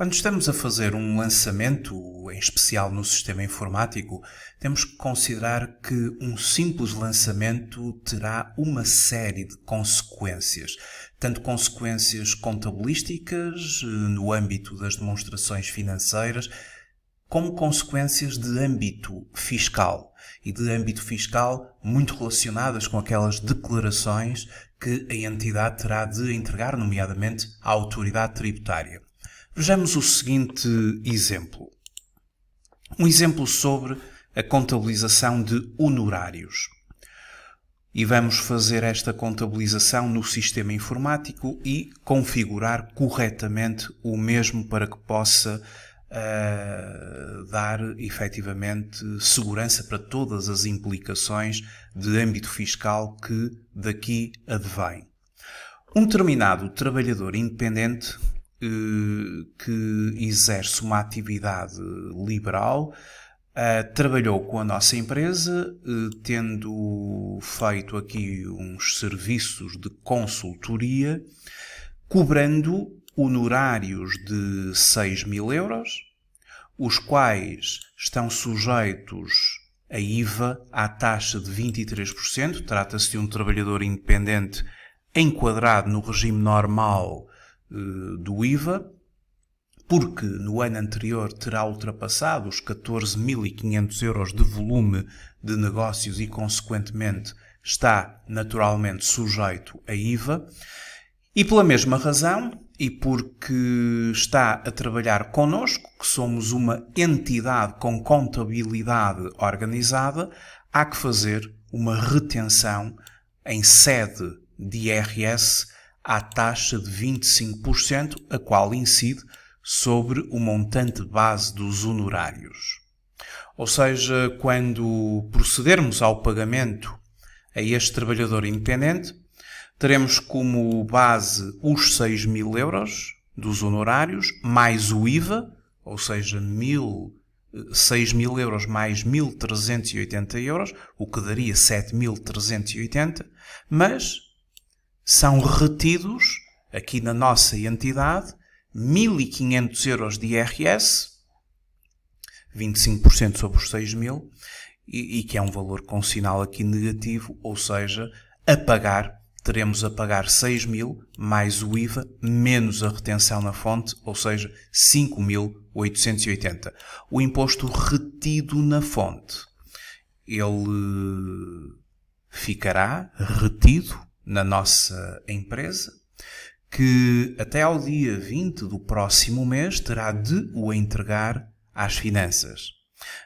Quando estamos a fazer um lançamento, em especial no sistema informático, temos que considerar que um simples lançamento terá uma série de consequências, tanto consequências contabilísticas eh, no âmbito das demonstrações financeiras, como consequências de âmbito fiscal e de âmbito fiscal muito relacionadas com aquelas declarações que a entidade terá de entregar, nomeadamente à autoridade tributária. Vejamos o seguinte exemplo. Um exemplo sobre a contabilização de honorários. E vamos fazer esta contabilização no sistema informático e configurar corretamente o mesmo para que possa uh, dar efetivamente segurança para todas as implicações de âmbito fiscal que daqui advém. Um determinado trabalhador independente que exerce uma atividade liberal, eh, trabalhou com a nossa empresa, eh, tendo feito aqui uns serviços de consultoria, cobrando honorários de 6 mil euros, os quais estão sujeitos a IVA à taxa de 23%. Trata-se de um trabalhador independente enquadrado no regime normal eh, do IVA, porque no ano anterior terá ultrapassado os 14.500 euros de volume de negócios e, consequentemente, está naturalmente sujeito a IVA. E pela mesma razão, e porque está a trabalhar connosco, que somos uma entidade com contabilidade organizada, há que fazer uma retenção em sede de IRS à taxa de 25%, a qual incide sobre o montante base dos honorários. Ou seja, quando procedermos ao pagamento a este trabalhador independente, teremos como base os 6 mil euros dos honorários, mais o IVA, ou seja, mil, 6 mil euros mais 1.380 euros, o que daria 7.380, mas são retidos, aqui na nossa entidade, 1.500 euros de IRS, 25% sobre os 6.000, mil, e, e, que é um valor com sinal aqui negativo, ou seja, a pagar, teremos a pagar 6.000 mil mais o IVA, menos a retenção na fonte, ou seja, 5.880. O imposto retido na fonte, ele ficará retido na nossa empresa, que até ao dia 20 do próximo mês terá de o entregar às finanças,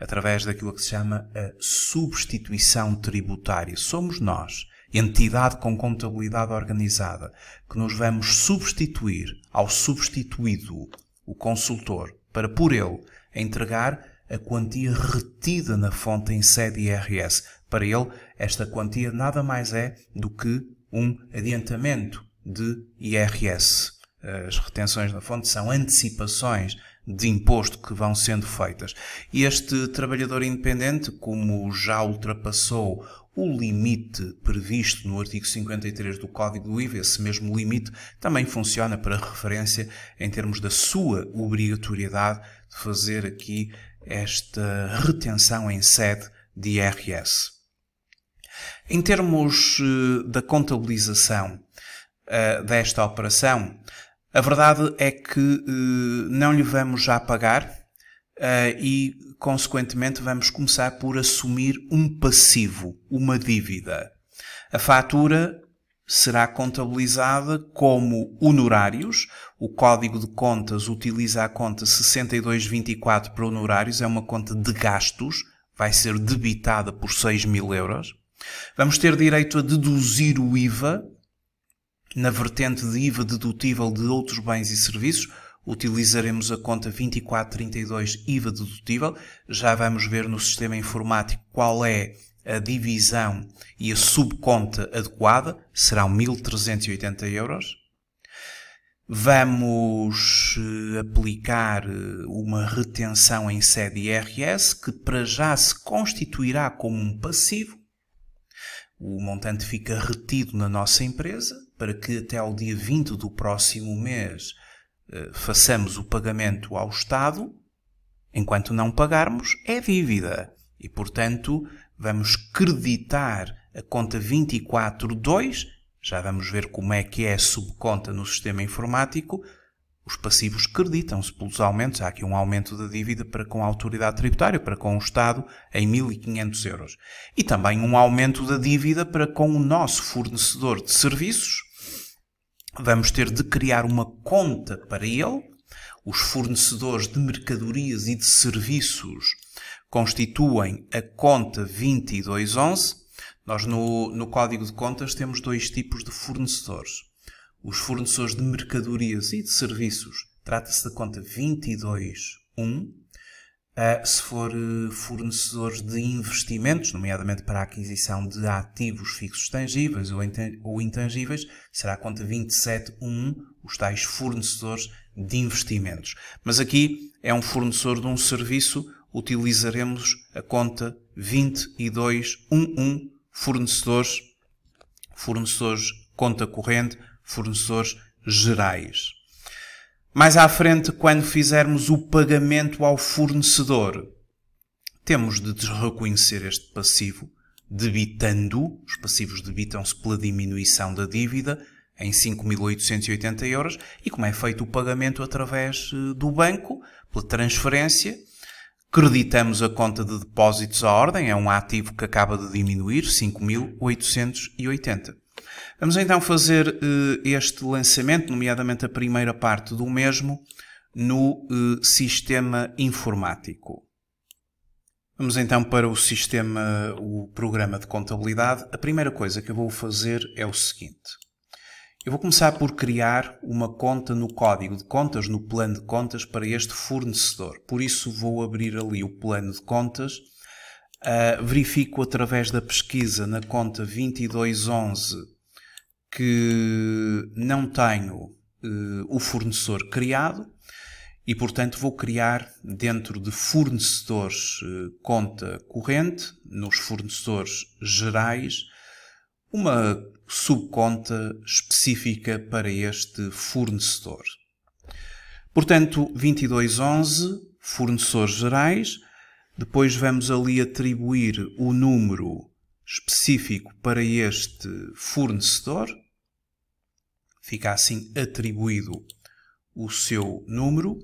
através daquilo que se chama a substituição tributária. Somos nós, entidade com contabilidade organizada, que nos vamos substituir ao substituído, o consultor, para por ele entregar a quantia retida na fonte em sede IRS. Para ele, esta quantia nada mais é do que um adiantamento de IRS. Eh, as retenções na fonte são antecipações de imposto que vão sendo feitas. Este trabalhador independente, como já ultrapassou o limite previsto no artigo 53 do Código do IVA, esse mesmo limite, também funciona para referência em termos da sua obrigatoriedade de fazer aqui esta retenção em sede de IRS. Em termos eh, da contabilização eh, desta operação, a verdade é que eh, não lhe vamos já pagar e, consequentemente, vamos começar por assumir um passivo, uma dívida. A fatura será contabilizada como honorários. O código de contas utiliza a conta 6224 para honorários, é uma conta de gastos, vai ser debitada por 6 mil euros. Vamos ter direito a deduzir o IVA na vertente de IVA dedutível de outros bens e serviços. Utilizaremos a conta 2432 IVA dedutível. Já vamos ver no sistema informático qual é a divisão e a subconta adequada. Serão 1380 euros. Vamos eh, aplicar eh, uma retenção em sede IRS que para já se constituirá como um passivo o montante fica retido na nossa empresa para que até ao dia 20 do próximo mês eh, façamos o pagamento ao Estado. Enquanto não pagarmos, é dívida. E, portanto, vamos creditar a conta 242, já vamos ver como é que é a subconta no sistema informático, os passivos creditam-se pelos aumentos. Há aqui um aumento da dívida para com a autoridade tributária, para com o Estado, em 1.500 euros. E também um aumento da dívida para com o nosso fornecedor de serviços. Vamos ter de criar uma conta para ele. Os fornecedores de mercadorias e de serviços constituem a conta 2211. Nós, no, no Código de Contas, temos dois tipos de fornecedores os fornecedores de mercadorias e de serviços, trata-se da conta 22.1. Uh, eh, se for uh, fornecedores de investimentos, nomeadamente para a aquisição de ativos fixos tangíveis ou, ou intangíveis, será a conta 27.1, os tais fornecedores de investimentos. Mas aqui é um fornecedor de um serviço, utilizaremos a conta 22.11, fornecedores, fornecedores conta corrente, fornecedores gerais. Mais à frente, quando fizermos o pagamento ao fornecedor, temos de reconhecer este passivo debitando, os passivos debitam-se pela diminuição da dívida em 5.880 euros e como é feito o pagamento através eh, do banco, pela transferência, creditamos a conta de depósitos à ordem, é um ativo que acaba de diminuir, 5.880. Vamos então fazer uh, este lançamento, nomeadamente a primeira parte do mesmo, no uh, sistema informático. Vamos então para o sistema, o programa de contabilidade. A primeira coisa que eu vou fazer é o seguinte. Eu vou começar por criar uma conta no código de contas, no plano de contas, para este fornecedor. Por isso vou abrir ali o plano de contas, uh, verifico através da pesquisa na conta 2211 que não tenho uh, o fornecedor criado e, portanto, vou criar dentro de fornecedores uh, conta corrente, nos fornecedores gerais, uma subconta específica para este fornecedor. Portanto, 2211, fornecedores gerais, depois vamos ali atribuir o número específico para este fornecedor, Fica assim atribuído o seu número.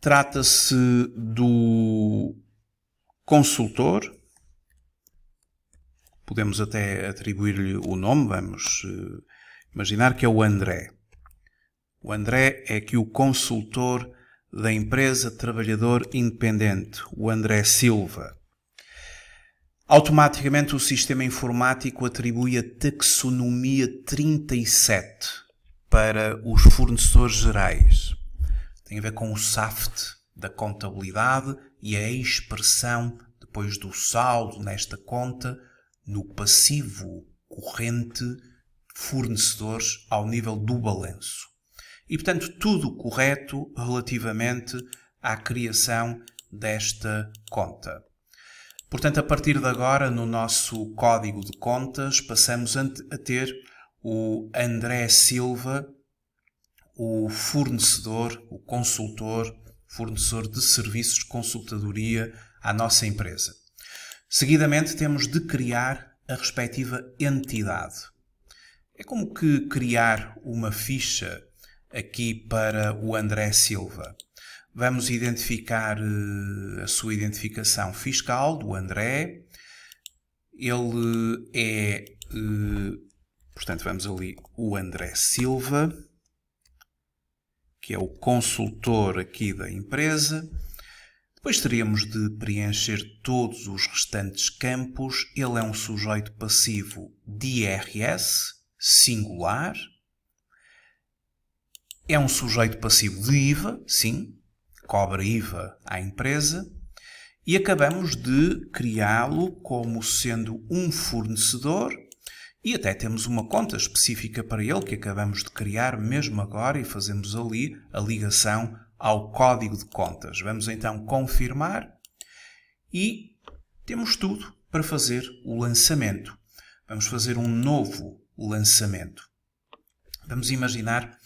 Trata-se do consultor. Podemos até atribuir-lhe o nome, vamos eh, imaginar que é o André. O André é que o consultor da empresa trabalhador independente, o André Silva. Automaticamente o sistema informático atribui a taxonomia 37 para os fornecedores gerais. Tem a ver com o SAFT da contabilidade e a expressão depois do saldo nesta conta no passivo corrente fornecedores ao nível do balanço. E portanto, tudo correto relativamente à criação desta conta. Portanto, a partir de agora, no nosso código de contas, passamos a ter o André Silva, o fornecedor, o consultor, fornecedor de serviços de consultadoria à nossa empresa. Seguidamente, temos de criar a respectiva entidade. É como que criar uma ficha aqui para o André Silva. Vamos identificar eh, a sua identificação fiscal do André. Ele é, eh, portanto, vamos ali, o André Silva, que é o consultor aqui da empresa. Depois teríamos de preencher todos os restantes campos. Ele é um sujeito passivo de IRS, singular. É um sujeito passivo de IVA, sim cobra IVA à empresa e acabamos de criá-lo como sendo um fornecedor e até temos uma conta específica para ele que acabamos de criar mesmo agora e fazemos ali a ligação ao código de contas. Vamos então confirmar e temos tudo para fazer o lançamento. Vamos fazer um novo lançamento. Vamos imaginar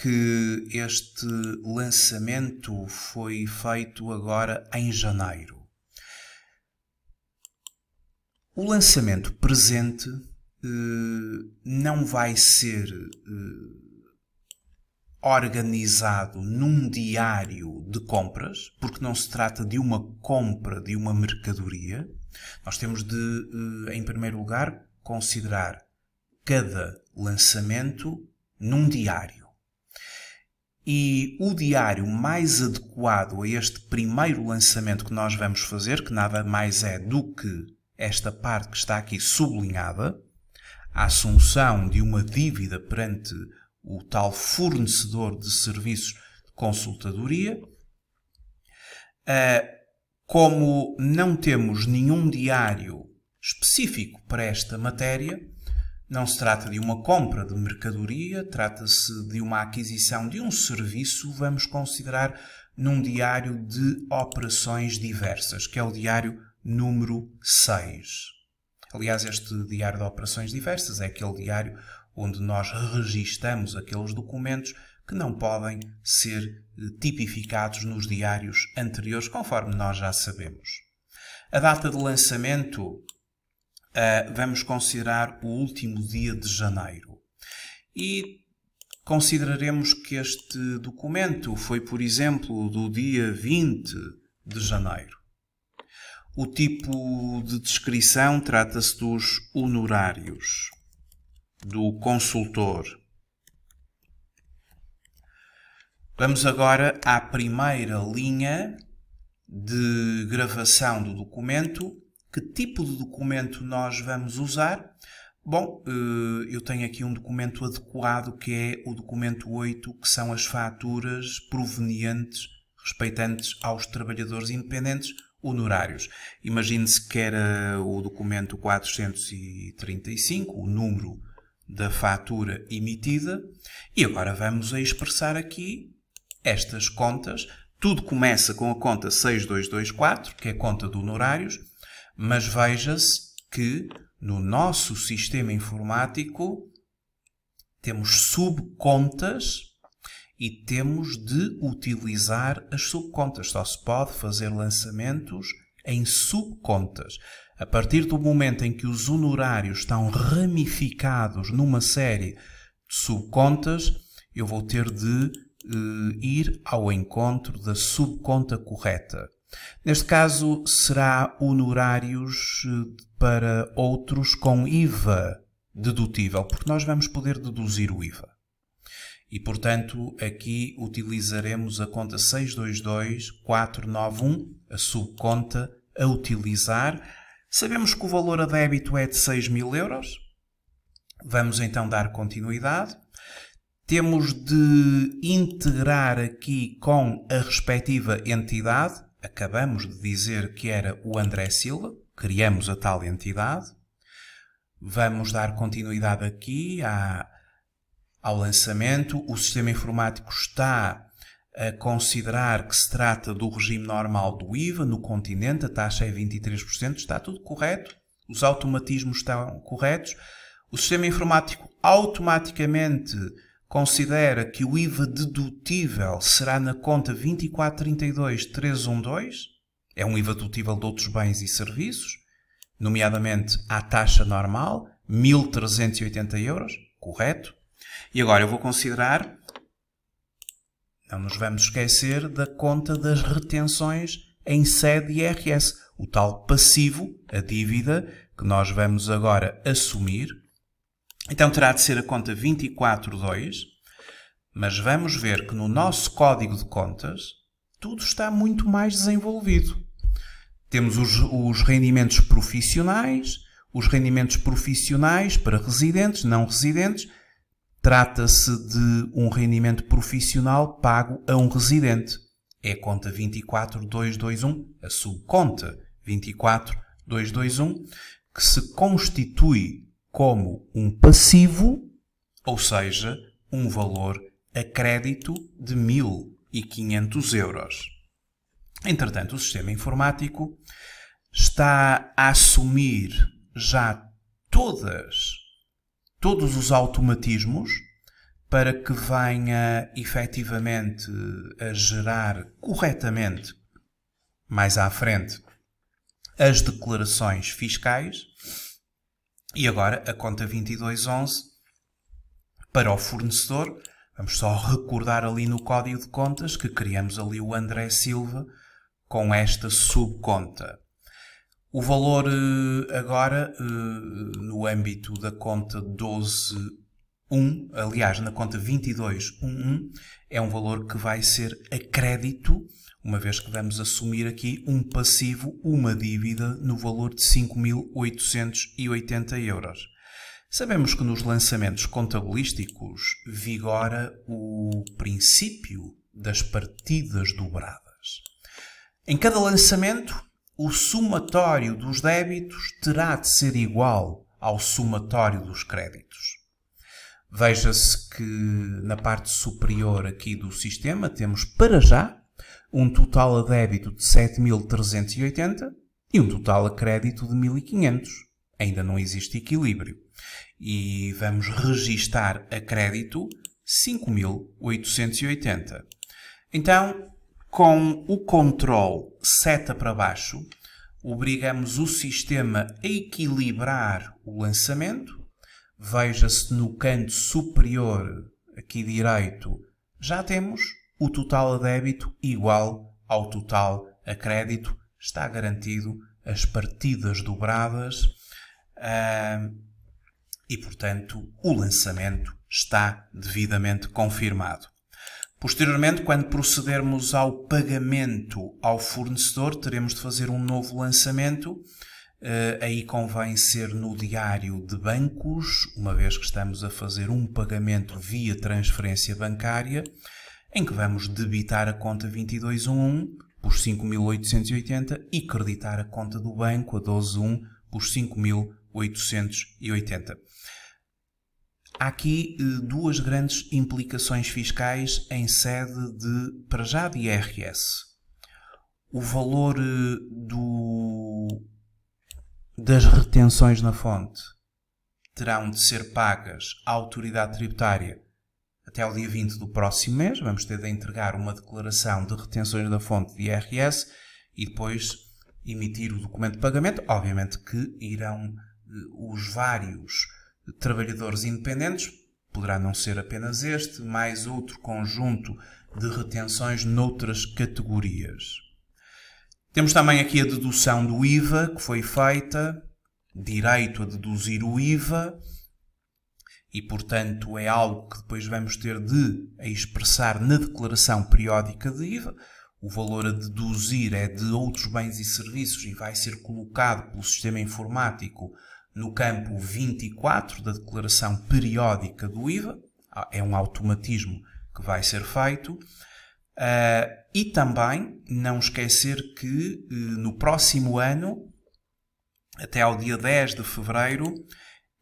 que este lançamento foi feito agora em janeiro. O lançamento presente eh, não vai ser eh, organizado num diário de compras, porque não se trata de uma compra de uma mercadoria. Nós temos de, eh, em primeiro lugar, considerar cada lançamento num diário e o diário mais adequado a este primeiro lançamento que nós vamos fazer, que nada mais é do que esta parte que está aqui sublinhada, a assunção de uma dívida perante o tal fornecedor de serviços de consultadoria. Eh, como não temos nenhum diário específico para esta matéria, não se trata de uma compra de mercadoria, trata-se de uma aquisição de um serviço, vamos considerar num diário de operações diversas, que é o diário número 6. Aliás, este diário de operações diversas é aquele diário onde nós registamos aqueles documentos que não podem ser eh, tipificados nos diários anteriores, conforme nós já sabemos. A data de lançamento uh, vamos considerar o último dia de janeiro. E consideraremos que este documento foi, por exemplo, do dia 20 de janeiro. O tipo de descrição trata-se dos honorários do consultor. Vamos agora à primeira linha de gravação do documento que tipo de documento nós vamos usar. Bom, eh, eu tenho aqui um documento adequado que é o documento 8, que são as faturas provenientes, respeitantes aos trabalhadores independentes honorários. Imagine-se que era o documento 435, o número da fatura emitida, e agora vamos a expressar aqui estas contas. Tudo começa com a conta 6224, que é a conta de honorários, mas veja-se que no nosso sistema informático temos subcontas e temos de utilizar as subcontas. Só se pode fazer lançamentos em subcontas. A partir do momento em que os honorários estão ramificados numa série de subcontas, eu vou ter de uh, ir ao encontro da subconta correta. Neste caso, será honorários eh, para outros com IVA dedutível, porque nós vamos poder deduzir o IVA. E, portanto, aqui utilizaremos a conta 622491, a subconta a utilizar. Sabemos que o valor a débito é de 6 mil euros. Vamos então dar continuidade. Temos de integrar aqui com a respectiva entidade acabamos de dizer que era o André Silva, criamos a tal entidade, vamos dar continuidade aqui à, ao lançamento. O sistema informático está a considerar que se trata do regime normal do IVA no continente, a taxa é 23%, está tudo correto, os automatismos estão corretos. O sistema informático automaticamente considera que o IVA dedutível será na conta 2432312, é um IVA dedutível de outros bens e serviços, nomeadamente à taxa normal, 1380 euros, correto? E agora eu vou considerar, não nos vamos esquecer, da conta das retenções em sede IRS, o tal passivo, a dívida, que nós vamos agora assumir, então terá de ser a conta 242, mas vamos ver que no nosso código de contas tudo está muito mais desenvolvido. Temos os, os rendimentos profissionais, os rendimentos profissionais para residentes, não residentes. Trata-se de um rendimento profissional pago a um residente. É a conta 24221, a subconta 24221, que se constitui como um passivo, ou seja, um valor a crédito de 1.500 euros. Entretanto, o sistema informático está a assumir já todas, todos os automatismos para que venha efetivamente a gerar corretamente mais à frente as declarações fiscais e agora a conta 2211 para o fornecedor. Vamos só recordar ali no código de contas que criamos ali o André Silva com esta subconta. O valor eh, agora eh, no âmbito da conta 12.1, aliás, na conta 22.1.1, é um valor que vai ser a crédito uma vez que vamos assumir aqui um passivo, uma dívida, no valor de 5.880 euros. Sabemos que nos lançamentos contabilísticos vigora o princípio das partidas dobradas. Em cada lançamento, o somatório dos débitos terá de ser igual ao somatório dos créditos. Veja-se que na parte superior aqui do sistema temos para já um total a débito de 7.380 e um total a crédito de 1.500. Ainda não existe equilíbrio. E vamos registar a crédito 5.880. Então, com o control seta para baixo, obrigamos o sistema a equilibrar o lançamento. Veja-se no canto superior, aqui direito, já temos o total a débito igual ao total a crédito. Está garantido as partidas dobradas uh, e, portanto, o lançamento está devidamente confirmado. Posteriormente, quando procedermos ao pagamento ao fornecedor, teremos de fazer um novo lançamento. Uh, aí convém ser no diário de bancos, uma vez que estamos a fazer um pagamento via transferência bancária em que vamos debitar a conta 2211 por 5.880 e creditar a conta do banco a 12.1 por 5.880. Há aqui eh, duas grandes implicações fiscais em sede de, para já, de IRS. O valor eh, do, das retenções na fonte terão de ser pagas à autoridade tributária até ao dia 20 do próximo mês, vamos ter de entregar uma declaração de retenções da fonte de IRS e depois emitir o documento de pagamento. Obviamente que irão eh, os vários trabalhadores independentes, poderá não ser apenas este, mais outro conjunto de retenções noutras categorias. Temos também aqui a dedução do IVA que foi feita, direito a deduzir o IVA e, portanto, é algo que depois vamos ter de expressar na declaração periódica de IVA. O valor a deduzir é de outros bens e serviços e vai ser colocado pelo sistema informático no campo 24 da declaração periódica do IVA. Ah, é um automatismo que vai ser feito. Ah, e também não esquecer que eh, no próximo ano, até ao dia 10 de fevereiro,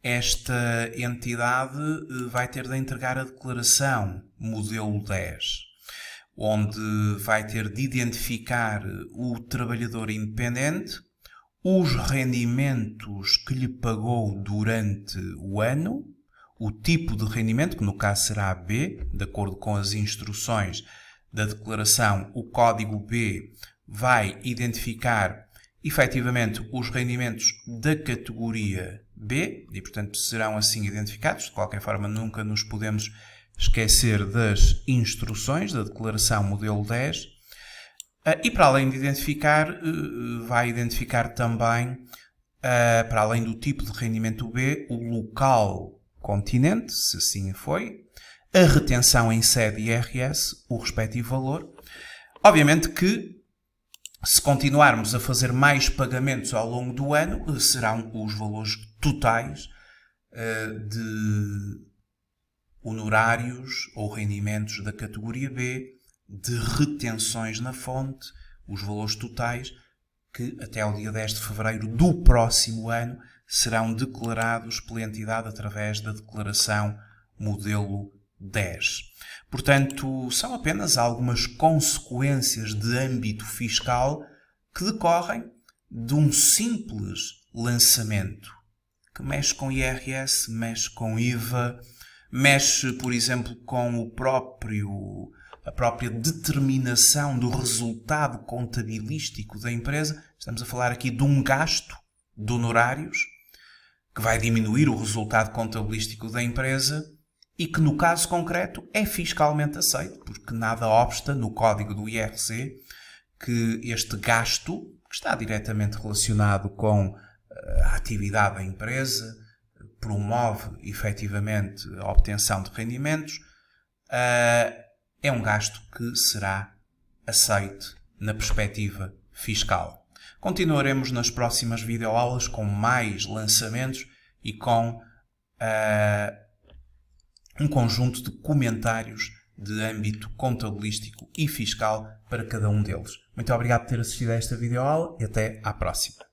esta entidade eh, vai ter de entregar a declaração modelo 10, onde vai ter de identificar eh, o trabalhador independente, os rendimentos que lhe pagou durante o ano, o tipo de rendimento, que no caso será B, de acordo com as instruções da declaração, o código B vai identificar efetivamente os rendimentos da categoria B e, portanto, serão assim identificados. De qualquer forma, nunca nos podemos esquecer das instruções da Declaração Modelo 10. Ah, e, para além de identificar, eh, vai identificar também, ah, para além do tipo de rendimento B, o local continente, se assim foi, a retenção em sede IRS, o respectivo valor. Obviamente que se continuarmos a fazer mais pagamentos ao longo do ano, serão os valores totais uh, de honorários ou rendimentos da categoria B, de retenções na fonte, os valores totais que até ao dia 10 de fevereiro do próximo ano serão declarados pela entidade através da declaração modelo 10. Portanto, são apenas algumas consequências de âmbito fiscal que decorrem de um simples lançamento que mexe com IRS, mexe com IVA, mexe, por exemplo, com o próprio a própria determinação do resultado contabilístico da empresa. Estamos a falar aqui de um gasto de honorários que vai diminuir o resultado contabilístico da empresa e que, no caso concreto, é fiscalmente aceito, porque nada obsta no código do IRC que este gasto, que está diretamente relacionado com a atividade da empresa, promove efetivamente a obtenção de rendimentos, eh, é um gasto que será aceite na perspectiva fiscal. Continuaremos nas próximas videoaulas com mais lançamentos e com eh, um conjunto de comentários de âmbito contabilístico e fiscal para cada um deles. Muito obrigado por ter assistido a esta videoaula e até à próxima.